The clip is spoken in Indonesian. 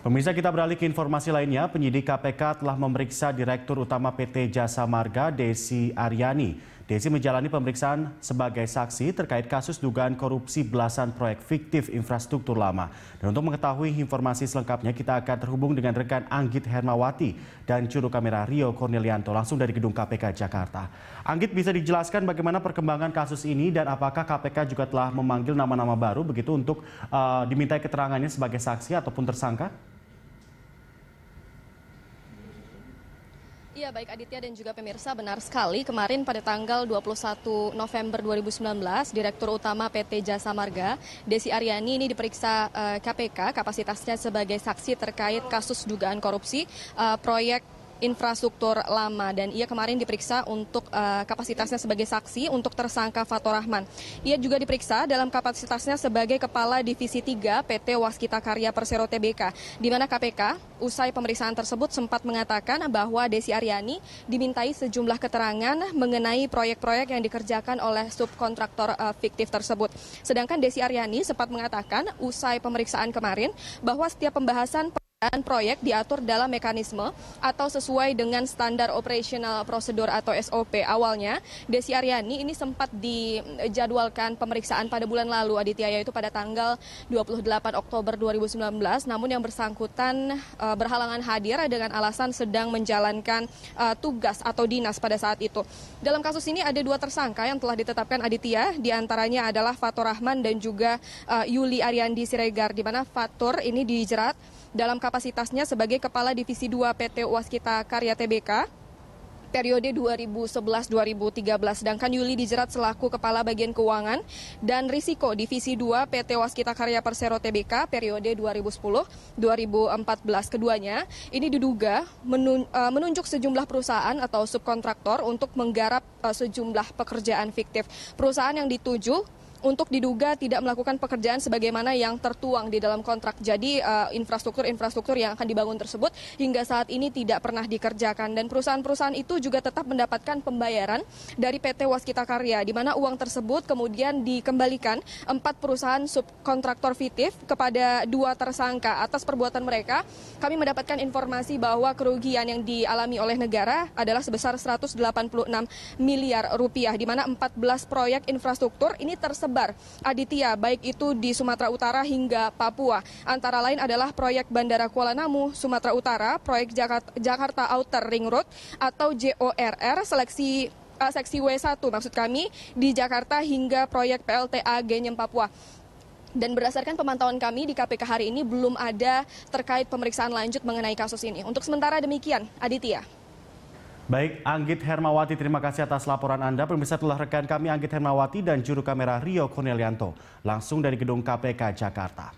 Pemirsa kita beralih ke informasi lainnya, penyidik KPK telah memeriksa Direktur Utama PT Jasa Marga Desi Aryani Desi menjalani pemeriksaan sebagai saksi terkait kasus dugaan korupsi belasan proyek fiktif infrastruktur lama. Dan untuk mengetahui informasi selengkapnya, kita akan terhubung dengan rekan Anggit Hermawati dan juru kamera Rio Cornelianto langsung dari gedung KPK Jakarta. Anggit bisa dijelaskan bagaimana perkembangan kasus ini dan apakah KPK juga telah memanggil nama-nama baru begitu untuk uh, dimintai keterangannya sebagai saksi ataupun tersangka? Ya, baik Aditya dan juga pemirsa, benar sekali. Kemarin pada tanggal 21 November 2019, Direktur Utama PT Jasa Marga, Desi Aryani ini diperiksa uh, eh, KPK kapasitasnya sebagai saksi terkait kasus dugaan korupsi uh, proyek infrastruktur lama dan ia kemarin diperiksa untuk uh, kapasitasnya sebagai saksi untuk tersangka Fatur Rahman. Ia juga diperiksa dalam kapasitasnya sebagai Kepala Divisi 3 PT Waskita Karya Persero TBK di mana KPK usai pemeriksaan tersebut sempat mengatakan bahwa Desi Aryani dimintai sejumlah keterangan mengenai proyek-proyek yang dikerjakan oleh subkontraktor uh, fiktif tersebut. Sedangkan Desi Aryani sempat mengatakan usai pemeriksaan kemarin bahwa setiap pembahasan dan proyek diatur dalam mekanisme atau sesuai dengan standar operasional prosedur atau SOP. Awalnya, Desi Aryani ini sempat dijadwalkan pemeriksaan pada bulan lalu, Aditya, yaitu pada tanggal 28 Oktober 2019. Namun yang bersangkutan uh, berhalangan hadir dengan alasan sedang menjalankan uh, tugas atau dinas pada saat itu. Dalam kasus ini ada dua tersangka yang telah ditetapkan Aditya, diantaranya adalah Fatur Rahman dan juga uh, Yuli Aryandi Siregar, di mana Fatur ini dijerat dalam kasus kapasitasnya sebagai Kepala Divisi 2 PT Waskita Karya TBK periode 2011-2013. Sedangkan Yuli dijerat selaku Kepala Bagian Keuangan dan Risiko Divisi 2 PT Waskita Karya Persero TBK periode 2010-2014. Keduanya ini diduga eh, menunjuk sejumlah perusahaan atau subkontraktor untuk menggarap eh, sejumlah pekerjaan fiktif. Perusahaan yang dituju untuk diduga tidak melakukan pekerjaan sebagaimana yang tertuang di dalam kontrak. Jadi eh, infrastruktur-infrastruktur yang akan dibangun tersebut hingga saat ini tidak pernah dikerjakan dan perusahaan-perusahaan itu juga tetap mendapatkan pembayaran dari PT Waskita Karya di mana uang tersebut kemudian dikembalikan empat perusahaan subkontraktor fiktif kepada dua tersangka atas perbuatan mereka. Kami mendapatkan informasi bahwa kerugian yang dialami oleh negara adalah sebesar 186 miliar rupiah di mana 14 proyek infrastruktur ini tersebut tersebar, Aditya, baik itu di Sumatera Utara hingga Papua. Antara lain adalah proyek Bandara Kuala Namu, Sumatera Utara, proyek Jakarta, Outer Ring Road atau JORR, seleksi uh, seksi W1 maksud kami di Jakarta hingga proyek PLTA Genyem Papua. Dan berdasarkan pemantauan kami di KPK hari ini belum ada terkait pemeriksaan lanjut mengenai kasus ini. Untuk sementara demikian, Aditya. Baik, Anggit Hermawati, terima kasih atas laporan Anda. Pemirsa telah rekan kami Anggit Hermawati dan juru kamera Rio Cornelianto, langsung dari Gedung KPK Jakarta.